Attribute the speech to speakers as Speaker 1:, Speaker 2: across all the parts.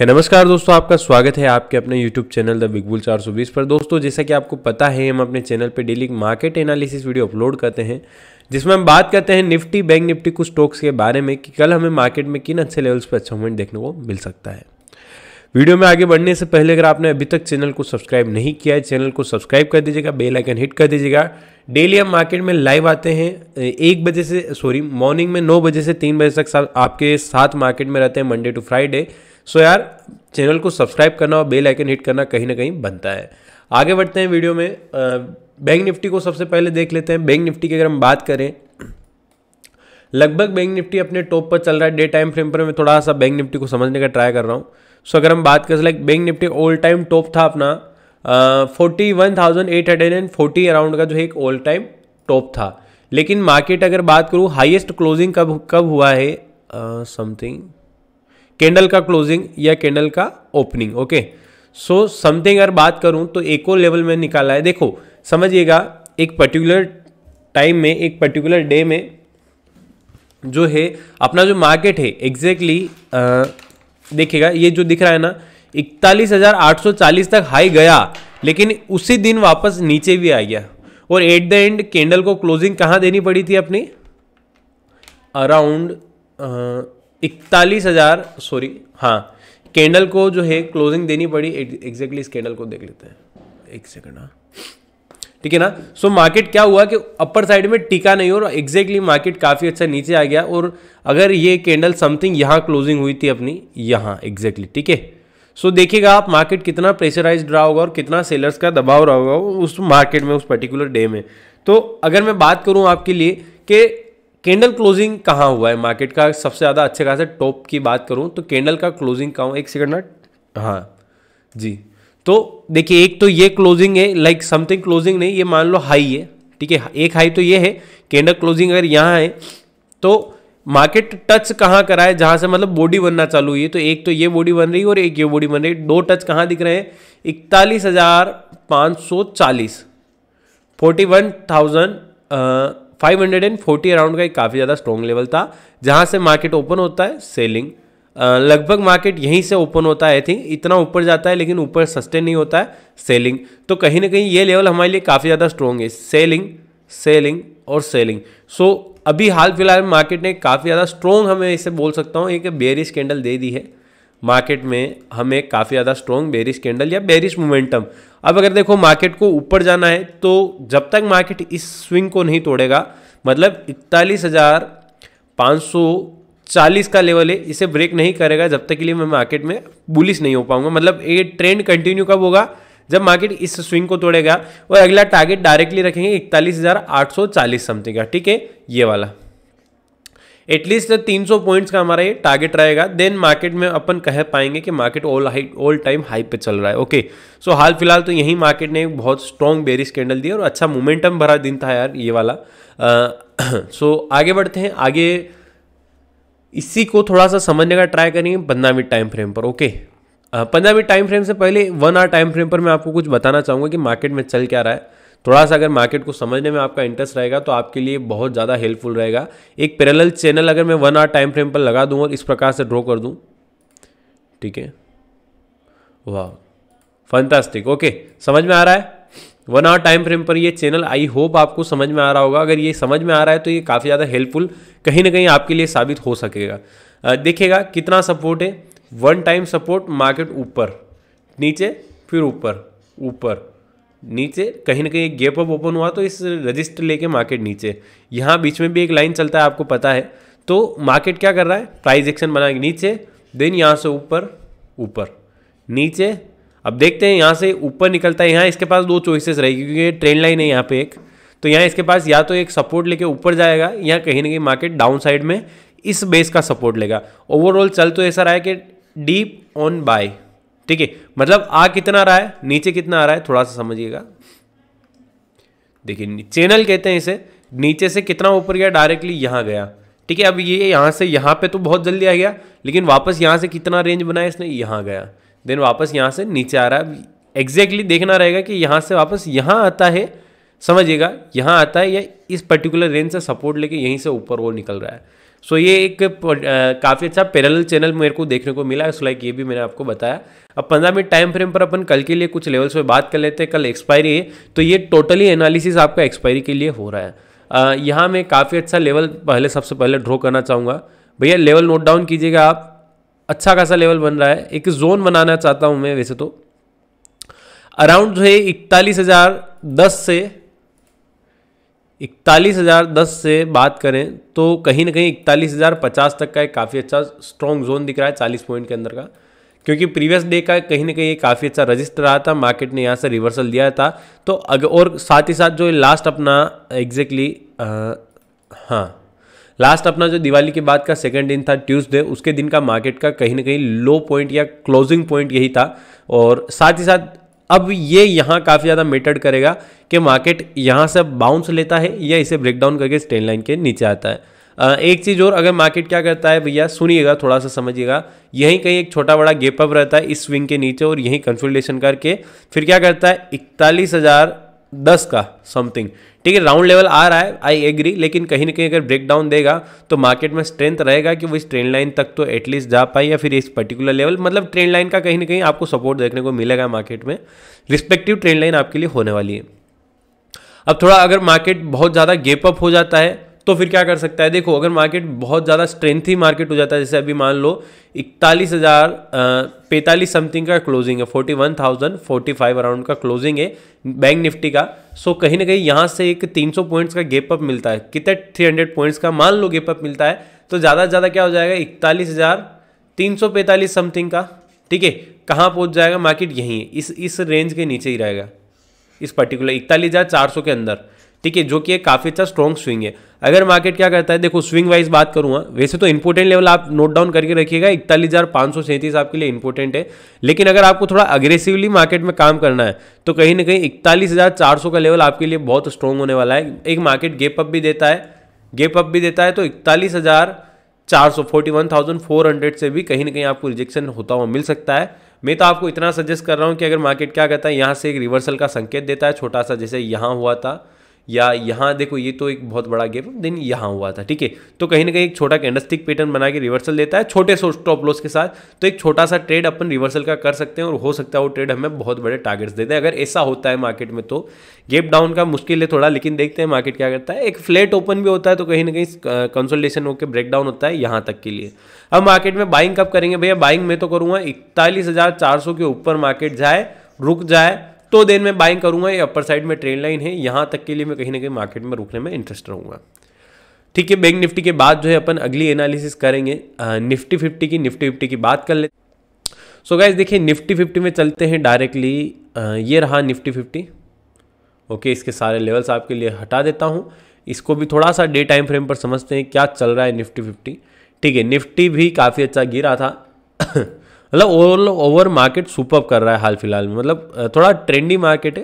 Speaker 1: है नमस्कार दोस्तों आपका स्वागत है आपके अपने YouTube channel the big bull बीस पर दोस्तों जैसा कि आपको पता है हम अपने चैनल पर daily market analysis video upload करते हैं जिसमें हम बात करते हैं निफ्टी बैंक निफ्टी कुछ स्टॉक्स के बारे में कि कल हमें मार्केट में किन अच्छे लेवल्स पर अच्छा मूवमेंट देखने को मिल सकता है वीडियो में आगे बढ़ने से पहले अगर आपने अभी तक चैनल को सब्सक्राइब नहीं किया है चैनल को सब्सक्राइब कर दीजिएगा बेल आइकन हिट कर दीजिएगा डेली हम मार्केट में लाइव आते हैं एक बजे से सॉरी मॉर्निंग में नौ बजे से तीन बजे तक आपके साथ मार्केट में रहते हैं मंडे टू फ्राइडे सो यार चैनल को सब्सक्राइब करना और बेल आइकन हिट करना कहीं ना कहीं बनता है आगे बढ़ते हैं वीडियो में बैंक निफ्टी को सबसे पहले देख लेते हैं बैंक निफ्टी की अगर हम बात करें लगभग बैंक निफ्टी अपने टॉप पर चल रहा है डे टाइम फ्रेम पर मैं थोड़ा सा बैंक निफ्टी को समझने का ट्राई कर रहा हूँ सो so, अगर हम बात करें like bank Nifty all time top था अपना forty one thousand eight hundred and forty around का जो है एक ऑल टाइम टॉप था लेकिन मार्केट अगर बात करूँ हाईएस्ट क्लोजिंग कब कब हुआ है समथिंग uh, कैंडल का क्लोजिंग या कैंडल का ओपनिंग ओके सो समथिंग अगर बात करूं तो एक और लेवल में निकाला है देखो समझिएगा एक पर्टिकुलर टाइम में एक पर्टिकुलर डे में जो है अपना जो मार्केट है एग्जैक्टली देखिएगा ये जो दिख रहा है ना इकतालीस हज़ार आठ सौ चालीस तक हाई गया लेकिन उसी दिन वापस नीचे भी आ गया और एट द एंड कैंडल को क्लोजिंग कहाँ देनी पड़ी थी अपनी अराउंड इकतालीस हज़ार सॉरी हाँ कैंडल को जो है क्लोजिंग देनी पड़ी एग्जैक्टली इस कैंडल को देख लेते हैं एक सेकंड हाँ ठीक है ना सो so, मार्केट क्या हुआ कि अपर साइड में टिका नहीं और एग्जैक्टली मार्केट काफ़ी अच्छा नीचे आ गया और अगर ये कैंडल समथिंग यहाँ क्लोजिंग हुई थी अपनी यहाँ एग्जैक्टली ठीक है सो देखिएगा आप मार्केट कितना प्रेशराइज रहा होगा और कितना सेलर्स का दबाव रहा होगा उस मार्केट में उस पर्टिकुलर डे में तो अगर मैं बात करूँ आपके लिए कि कैंडल क्लोजिंग कहाँ हुआ है मार्केट का सबसे ज़्यादा अच्छे खासा टॉप की बात करूँ तो कैंडल का क्लोजिंग कहाँ एक सेकंड ना हाँ जी तो देखिए एक तो ये क्लोजिंग है लाइक समथिंग क्लोजिंग नहीं ये मान लो हाई है ठीक है एक हाई तो ये है कैंडल क्लोजिंग अगर यहाँ है तो मार्केट टच कहाँ करा है जहाँ से मतलब बॉडी बनना चालू हुई है तो एक तो ये बॉडी बन रही है और एक ये बॉडी बन रही है दो टच कहाँ दिख रहे हैं इकतालीस हज़ार पाँच सौ चालीस forty one thousand five hundred and forty around का एक काफ़ी ज़्यादा स्ट्रॉन्ग लेवल था जहाँ से मार्केट ओपन होता है सेलिंग लगभग मार्केट यहीं से ओपन होता है आई थिंक इतना ऊपर जाता है लेकिन ऊपर सस्टेन नहीं होता है सेलिंग तो कहीं ना कहीं ये लेवल हमारे लिए काफ़ी ज़्यादा स्ट्रॉन्ग है सेलिंग सेलिंग और सेलिंग सो अभी हाल फिलहाल मार्केट ने काफ़ी ज़्यादा स्ट्रॉन्ग हमें इसे बोल सकता हूँ एक बेरिश कैंडल दे दी है मार्केट में हमें काफ़ी ज़्यादा स्ट्रॉन्ग बेरिश कैंडल या बेरिश मोमेंटम अब अगर देखो मार्केट को ऊपर जाना है तो जब तक मार्केट इस स्विंग को नहीं तोड़ेगा मतलब इकतालीस हज़ार पाँच सौ चालीस का लेवल है इसे ब्रेक नहीं करेगा जब तक के लिए मैं मार्केट में बुलिस नहीं हो पाऊंगा मतलब ये ट्रेंड कंटिन्यू कब होगा जब मार्केट इस स्विंग को तोड़ेगा और अगला टारगेट डायरेक्टली रखेंगे इकतालीस हज़ार आठ सौ चालीस समथिंग का ठीक है ये वाला एटलीस्ट तीन सौ पॉइंट्स का हमारा ये टारगेट रहेगा देन मार्केट में अपन कह पाएंगे कि market all high all time high पे चल रहा है ओके सो so, हाल फिलहाल तो यही मार्केट ने बहुत स्ट्रॉन्ग बेरिस कैंडल दिया और अच्छा मोमेंटम भरा दिन था यार ये वाला सो uh, so, आगे बढ़ते हैं आगे इसी को थोड़ा सा समझने का ट्राई करेंगे पंद्रहवीं टाइम फ्रेम पर ओके पंद्रहवीं टाइम फ्रेम से पहले वन आवर टाइम फ्रेम पर मैं आपको कुछ बताना चाहूँगा कि मार्केट में चल क्या रहा है थोड़ा सा अगर मार्केट को समझने में आपका इंटरेस्ट रहेगा तो आपके लिए बहुत ज़्यादा हेल्पफुल रहेगा एक पैरेलल चैनल अगर मैं वन आवर टाइम फ्रेम पर लगा दूँ और इस प्रकार से ड्रॉ कर दूँ ठीक है वाह फंतास्टिक ओके समझ में आ रहा है वन आवर टाइम फ्रेम पर ये चैनल आई होप आपको समझ में आ रहा होगा अगर ये समझ में आ रहा है तो ये काफ़ी ज़्यादा हेल्पफुल कहीं ना कहीं आपके लिए साबित हो सकेगा देखिएगा कितना सपोर्ट है वन टाइम सपोर्ट मार्केट ऊपर नीचे फिर ऊपर ऊपर नीचे कहीं ना कहीं एक गैप अप ओपन हुआ तो इस रजिस्टर लेके मार्केट नीचे यहाँ बीच में भी एक लाइन चलता है आपको पता है तो मार्केट क्या कर रहा है प्राइस एक्शन बना के नीचे देन यहाँ से ऊपर ऊपर नीचे अब देखते हैं यहाँ से ऊपर निकलता है यहाँ इसके पास दो चॉइसेस रहेगी क्योंकि ये लाइन है यहाँ पे एक तो यहाँ इसके पास या तो एक सपोर्ट लेके ऊपर जाएगा या कहीं ना कहीं मार्केट डाउन साइड में इस बेस का सपोर्ट लेगा ओवरऑल चल तो ऐसा रहा है कि डीप ऑन बाय ठीक है मतलब आ कितना आ रहा है नीचे कितना आ रहा है थोड़ा सा समझिएगा देखिए चैनल कहते हैं इसे नीचे से कितना ऊपर गया डायरेक्टली यहां गया ठीक है अब ये यहां से यहां पे तो बहुत जल्दी आ गया लेकिन वापस यहां से कितना रेंज बनाया इसने यहां गया देन वापस यहां से नीचे आ रहा है एग्जैक्टली देखना रहेगा कि यहां से वापस यहां आता है समझिएगा यहां आता है या इस पर्टिकुलर रेंज से सपोर्ट लेके यहीं से ऊपर वो निकल रहा है सो ये एक काफ़ी अच्छा पैरल चैनल मेरे को देखने को मिला सो लाइक ये भी मैंने आपको बताया अब पंद्रह मिनट टाइम फ्रेम पर अपन कल के लिए कुछ लेवल्स पर बात कर लेते हैं कल एक्सपायरी है तो ये टोटली एनालिसिस आपका एक्सपायरी के लिए हो रहा है यहाँ मैं काफ़ी अच्छा लेवल पहले सबसे पहले ड्रॉ करना चाहूँगा भैया लेवल नोट डाउन कीजिएगा आप अच्छा खासा लेवल बन रहा है एक जोन बनाना चाहता हूँ मैं वैसे तो अराउंड जो है इकतालीस हज़ार दस से इकतालीस हज़ार दस से बात करें तो कहीं ना कहीं इकतालीस हज़ार पचास तक का एक काफ़ी अच्छा स्ट्रॉन्ग जोन दिख रहा है चालीस पॉइंट के अंदर का क्योंकि प्रीवियस डे का कहीं ना कहीं काफ़ी अच्छा रजिस्टर रहा था मार्केट ने यहाँ से रिवर्सल दिया था तो अगर और साथ ही साथ जो लास्ट अपना एग्जैक्टली हाँ लास्ट अपना जो दिवाली के बाद का सेकेंड दिन था ट्यूसडे उसके दिन का मार्केट का कहीं ना कहीं लो पॉइंट या क्लोजिंग पॉइंट यही था और साथ ही साथ अब ये यहाँ काफ़ी ज़्यादा मेटर करेगा कि मार्केट यहाँ से बाउंस लेता है या इसे ब्रेक डाउन करके स्टेन लाइन के नीचे आता है एक चीज़ और अगर मार्केट क्या करता है भैया सुनिएगा थोड़ा सा समझिएगा यहीं कहीं एक छोटा बड़ा गेप अप रहता है इस स्विंग के नीचे और यहीं कंसोलिडेशन करके फिर क्या करता है इकतालीस हज़ार दस का समथिंग ठीक है राउंड लेवल आ रहा है आई एग्री लेकिन कहीं ना कहीं अगर ब्रेक डाउन देगा तो मार्केट में स्ट्रेंथ रहेगा कि वो इस ट्रेंड लाइन तक तो एटलीस्ट जा पाए या फिर इस पर्टिकुलर लेवल मतलब ट्रेंड लाइन का कहीं ना कहीं आपको सपोर्ट देखने को मिलेगा मार्केट में रिस्पेक्टिव ट्रेंड लाइन आपके लिए होने वाली है अब थोड़ा अगर मार्केट बहुत ज़्यादा गेप अप हो जाता है तो फिर क्या कर सकता है देखो अगर मार्केट बहुत ज़्यादा स्ट्रेंथ ही मार्केट हो जाता है जैसे अभी मान लो इकतालीस हज़ार पैंतालीस समथिंग का क्लोजिंग है forty one thousand forty five around का क्लोजिंग है बैंक निफ्टी का सो कहीं ना कहीं यहाँ से एक तीन सौ पॉइंट्स का गेपअप मिलता है कितने थ्री हंड्रेड पॉइंट्स का मान लो गेप अप मिलता है तो ज़्यादा से ज़्यादा क्या हो जाएगा इकतालीस हज़ार तीन सौ पैंतालीस समथिंग का ठीक है कहाँ पहुँच जाएगा मार्केट यहीं है इस इस रेंज के नीचे ही रहेगा इस पर्टिकुलर इकतालीस हज़ार चार सौ के अंदर ठीक है जो कि काफ़ी अच्छा स्ट्रॉन्ग स्विंग है अगर मार्केट क्या करता है देखो स्विंग वाइज बात करूंगा हाँ, वैसे तो इंपोर्टेंट लेवल आप नोट डाउन करके रखिएगा इकतालीस हज़ार सौ सैंतीस आपके लिए इंपोर्टेंट है लेकिन अगर आपको थोड़ा अग्रेसिवली मार्केट में काम करना है तो कहीं ना कहीं इकतालीस हज़ार चार सौ का लेवल आपके लिए बहुत स्ट्रॉन्ग होने वाला है एक मार्केट गेप अप भी देता है गेप अप भी देता है तो इकतालीस हज़ार चार सौ forty one thousand four hundred से भी कहीं ना कहीं आपको रिजेक्शन होता हुआ मिल सकता है मैं तो आपको इतना सजेस्ट कर रहा हूँ कि अगर मार्केट क्या कहता है यहाँ से एक रिवर्सल का संकेत देता है छोटा सा जैसे यहाँ हुआ था या यहाँ देखो ये तो एक बहुत बड़ा गैप दिन यहाँ हुआ था ठीक है तो कहीं ना कहीं एक छोटा कैंडस्टिक पैटर्न बना के रिवर्सल देता है छोटे सो स्टॉप लॉस के साथ तो एक छोटा सा ट्रेड अपन रिवर्सल का कर सकते हैं और हो सकता है वो ट्रेड हमें बहुत बड़े टारगेट्स देते हैं अगर ऐसा होता है मार्केट में तो गेप डाउन का मुश्किल है थोड़ा लेकिन देखते हैं मार्केट क्या करता है एक फ्लैट ओपन भी होता है तो कहीं ना कहीं कंसोलिडेशन होकर ब्रेकडाउन होता है यहाँ तक के लिए अब मार्केट में बाइंग कब करेंगे भैया बाइंग में तो करूँगा इकतालीस के ऊपर मार्केट जाए रुक जाए तो देन मैं बाइंग करूंगा ये अपर साइड में ट्रेन लाइन है यहां तक के लिए मैं कहीं ना कहीं मार्केट में रुकने में इंटरेस्ट रहूंगा ठीक है बैंक निफ्टी के बाद जो है अपन अगली एनालिसिस करेंगे निफ्टी फिफ्टी की निफ्टी फिफ्टी की बात कर ले सो गाइज देखिए निफ्टी फिफ्टी में चलते हैं डायरेक्टली ये रहा निफ्टी फिफ्टी ओके इसके सारे लेवल्स आपके लिए हटा देता हूँ इसको भी थोड़ा सा डे टाइम फ्रेम पर समझते हैं क्या चल रहा है निफ्टी फिफ्टी ठीक है निफ्टी भी काफ़ी अच्छा गिरा था मतलब ओवरऑल ओवर मार्केट सुपअप कर रहा है हाल फिलहाल में मतलब थोड़ा ट्रेंडी मार्केट है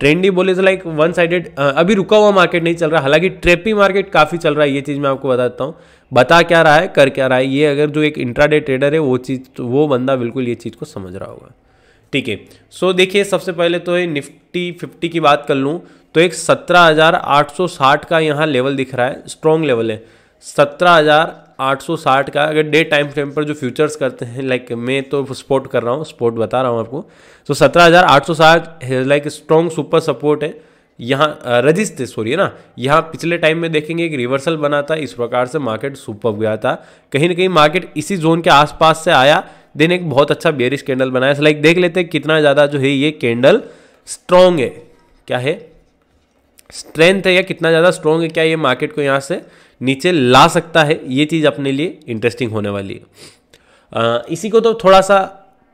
Speaker 1: ट्रेंडी बोले तो लाइक वन साइडेड अभी रुका हुआ मार्केट नहीं चल रहा हालांकि ट्रेपी मार्केट काफ़ी चल रहा है ये चीज़ मैं आपको बताता हूँ बता क्या रहा है कर क्या रहा है ये अगर जो एक इंट्राडे ट्रेडर है वो चीज़ तो वो बंदा बिल्कुल ये चीज़ को समझ रहा होगा ठीक है सो देखिए सबसे पहले तो निफ्टी फिफ्टी की बात कर लूँ तो एक सत्रह हज़ार आठ सौ साठ का यहाँ लेवल दिख रहा है स्ट्रॉन्ग लेवल है 17,860 का अगर डे टाइम फ्रेम पर जो फ्यूचर्स करते हैं लाइक मैं तो सपोर्ट कर रहा हूँ सपोर्ट बता रहा हूँ आपको तो सत्रह हज़ार लाइक स्ट्रॉन्ग सुपर सपोर्ट है यहाँ रजिस्ट सॉरी है ना यहाँ पिछले टाइम में देखेंगे एक रिवर्सल बना था इस प्रकार से मार्केट सुपर गया था कहीं ना कहीं मार्केट इसी जोन के आसपास से आया देन एक बहुत अच्छा बेरिश कैंडल बनाया लाइक देख लेते हैं कितना ज़्यादा जो है ये कैंडल स्ट्रॉन्ग है क्या है स्ट्रेंथ है या कितना ज़्यादा स्ट्रॉन्ग है क्या ये मार्केट को यहाँ से नीचे ला सकता है ये चीज़ अपने लिए इंटरेस्टिंग होने वाली है इसी को तो थोड़ा सा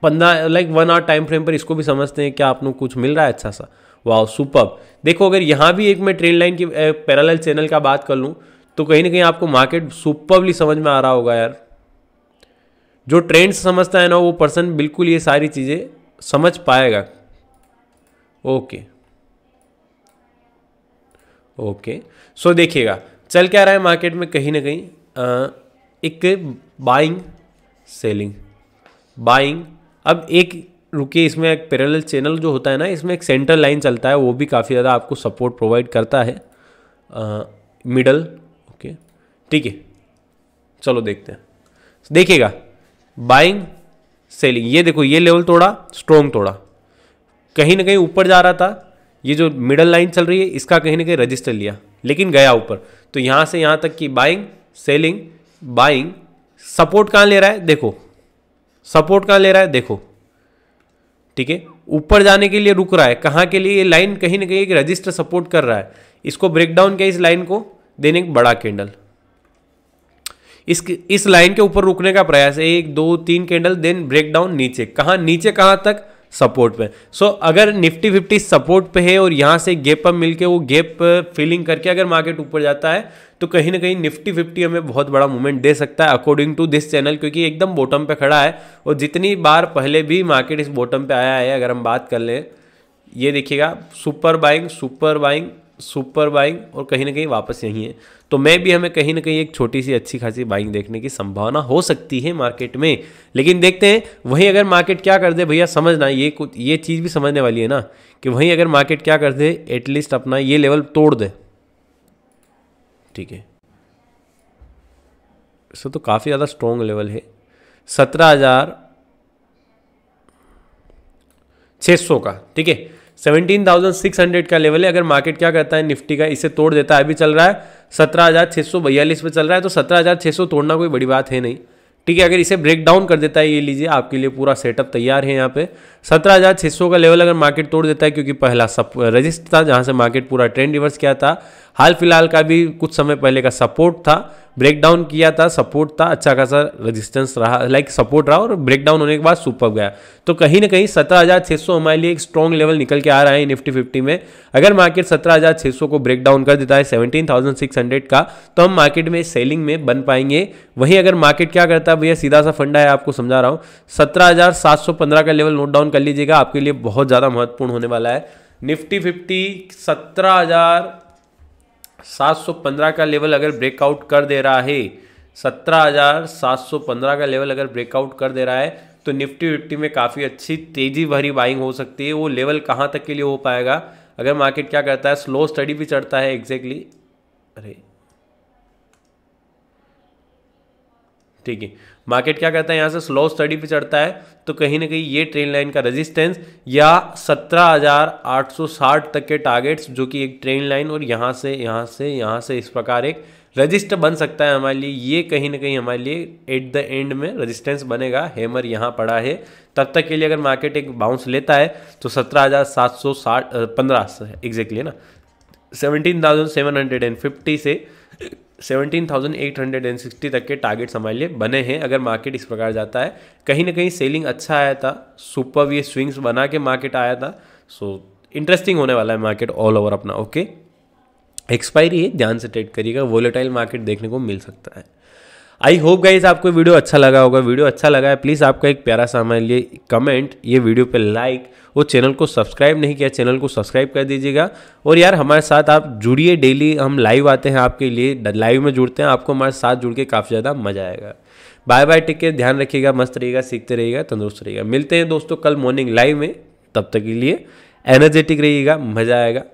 Speaker 1: पंद्रह like one hour time frame पर इसको भी समझते हैं क्या आप लोग कुछ मिल रहा है अच्छा सा वाह सुपर देखो अगर यहाँ भी एक मैं ट्रेन लाइन की पैराल चैनल का बात कर लूँ तो कहीं ना कहीं आपको मार्केट सुपरली समझ में आ रहा होगा यार जो ट्रेंड्स समझता है ना वो पर्सन बिल्कुल ये सारी चीज़ें समझ पाएगा ओके ओके सो देखिएगा चल क्या रहा है मार्केट में कहीं ना कहीं एक बाइंग सेलिंग बाइंग अब एक रुकिए इसमें एक पैरेलल चैनल जो होता है ना इसमें एक सेंटर लाइन चलता है वो भी काफ़ी ज़्यादा आपको सपोर्ट प्रोवाइड करता है मिडल ओके ठीक है चलो देखते हैं देखिएगा बाइंग सेलिंग ये देखो ये लेवल थोड़ा स्ट्रॉन्ग थोड़ा कहीं ना कहीं ऊपर जा रहा था ये जो मिडल लाइन चल रही है इसका कहीं ना कहीं रजिस्टर लिया लेकिन गया ऊपर तो यहाँ से यहाँ तक की बाइंग सेलिंग बाइंग सपोर्ट कहाँ ले रहा है देखो सपोर्ट कहाँ ले रहा है देखो ठीक है ऊपर जाने के लिए रुक रहा है कहाँ के लिए ये लाइन कहीं ना कहीं एक रजिस्टर सपोर्ट कर रहा है इसको ब्रेक डाउन किया इस लाइन को देने एक बड़ा कैंडल इस इस लाइन के ऊपर रुकने का प्रयास है एक दो तीन कैंडल देन ब्रेक डाउन नीचे कहाँ नीचे कहाँ तक सपोर्ट पे सो so, अगर निफ्टी फिफ्टी सपोर्ट पे है और यहाँ से गेप अप मिलके वो गेप फिलिंग करके अगर मार्केट ऊपर जाता है तो कहीं ना कहीं निफ्टी फिफ्टी हमें बहुत बड़ा मूवमेंट दे सकता है अकॉर्डिंग टू दिस चैनल क्योंकि एकदम बॉटम पे खड़ा है और जितनी बार पहले भी मार्केट इस बॉटम पे आया है अगर हम बात कर लें ये देखिएगा super buying super buying super buying और कहीं ना कहीं वापस यहीं है तो मैं भी हमें कहीं ना कहीं एक छोटी सी अच्छी खासी बाइंग देखने की संभावना हो सकती है मार्केट में लेकिन देखते हैं वहीं अगर मार्केट क्या कर दे भैया समझना ये कुछ ये चीज़ भी समझने वाली है ना कि वहीं अगर मार्केट क्या कर दे एटलीस्ट अपना ये लेवल तोड़ दे ठीक है सो तो काफ़ी ज़्यादा स्ट्रॉन्ग लेवल है सत्रह हज़ार छः सौ का ठीक है 17,600 का लेवल है अगर मार्केट क्या करता है निफ्टी का इसे तोड़ देता है अभी चल रहा है सत्रह हज़ार छः सौ बयालीस पे चल रहा है तो सत्रह हज़ार छः सौ तोड़ना कोई बड़ी बात है नहीं ठीक है अगर इसे ब्रेक डाउन कर देता है ये लीजिए आपके लिए पूरा सेटअप तैयार है यहाँ पे सत्रह हज़ार छः सौ का लेवल अगर मार्केट तोड़ देता है क्योंकि पहला सब रजिस्ट था जहाँ से मार्केट पूरा ट्रेंड रिवर्स किया था हाल फिलहाल का भी कुछ समय पहले का सपोर्ट था ब्रेकडाउन किया था सपोर्ट था अच्छा खासा रेजिस्टेंस रहा लाइक सपोर्ट रहा और ब्रेकडाउन होने के बाद सुपर गया तो कहीं ना कहीं सत्रह हज़ार छः सौ हमारे लिए एक स्ट्रॉन्ग लेवल निकल के आ रहा है निफ्टी फिफ्टी में अगर मार्केट सत्रह हज़ार छः सौ को ब्रेकडाउन कर देता है सेवनटीन थाउजेंड सिक्स हंड्रेड का तो हम मार्केट में सेलिंग में बन पाएंगे वहीं अगर मार्केट क्या करता है भैया सीधा सा फंडा है आपको समझा रहा हूँ सत्रह हज़ार सात सौ पंद्रह का लेवल नोट डाउन कर लीजिएगा आपके लिए बहुत ज़्यादा महत्वपूर्ण होने वाला है निफ्टी फिफ्टी सत्रह हज़ार 715 का लेवल अगर ब्रेकआउट कर दे रहा है 17,715 का लेवल अगर ब्रेकआउट कर दे रहा है तो निफ्टी फिफ्टी में काफ़ी अच्छी तेज़ी भरी बाइंग हो सकती है वो लेवल कहाँ तक के लिए हो पाएगा अगर मार्केट क्या करता है स्लो स्टडी भी चढ़ता है एग्जैक्टली अरे ठीक है मार्केट क्या करता है यहाँ से स्लो स्टडी पे चढ़ता है तो कहीं ना कहीं ये ट्रेन लाइन का रेजिस्टेंस या 17,860 तक के टारगेट्स जो कि एक ट्रेन लाइन और यहाँ से यहाँ से यहाँ से इस प्रकार एक रजिस्टर बन सकता है हमारे लिए ये कहीं ना कहीं हमारे लिए एट द एंड में रजिस्टेंस बनेगा हेमर यहाँ पड़ा है तब तक के लिए अगर मार्केट एक बाउंस लेता है तो सत्रह हज़ार सात सौ साठ पंद्रह एग्जैक्टली है ना seventeen thousand seven hundred and fifty से 17,860 तक के टारगेट हमारे लिए बने हैं अगर मार्केट इस प्रकार जाता है कहीं ना कहीं सेलिंग अच्छा आया था सुपर ये स्विंग्स बना के मार्केट आया था सो इंटरेस्टिंग होने वाला है मार्केट ऑल ओवर अपना ओके एक्सपायरी है ध्यान से ट्रेड करिएगा वोलेटाइल मार्केट देखने को मिल सकता है आई होप गाइज आपको वीडियो अच्छा लगा होगा वीडियो अच्छा लगा है प्लीज़ आपका एक प्यारा सा हमारे लिए कमेंट ये वीडियो पे लाइक वो चैनल को सब्सक्राइब नहीं किया चैनल को सब्सक्राइब कर दीजिएगा और यार हमारे साथ आप जुड़िए डेली हम लाइव आते हैं आपके लिए लाइव में जुड़ते हैं आपको हमारे साथ जुड़ के काफ़ी ज़्यादा मज़ा आएगा बाय बाय टिक ध्यान रखिएगा मस्त रहेगा सीखते रहेगा तंदुरुस्त रहेगा मिलते हैं दोस्तों कल मॉर्निंग लाइव में तब तक के लिए एनर्जेटिक रहिएगा मज़ा आएगा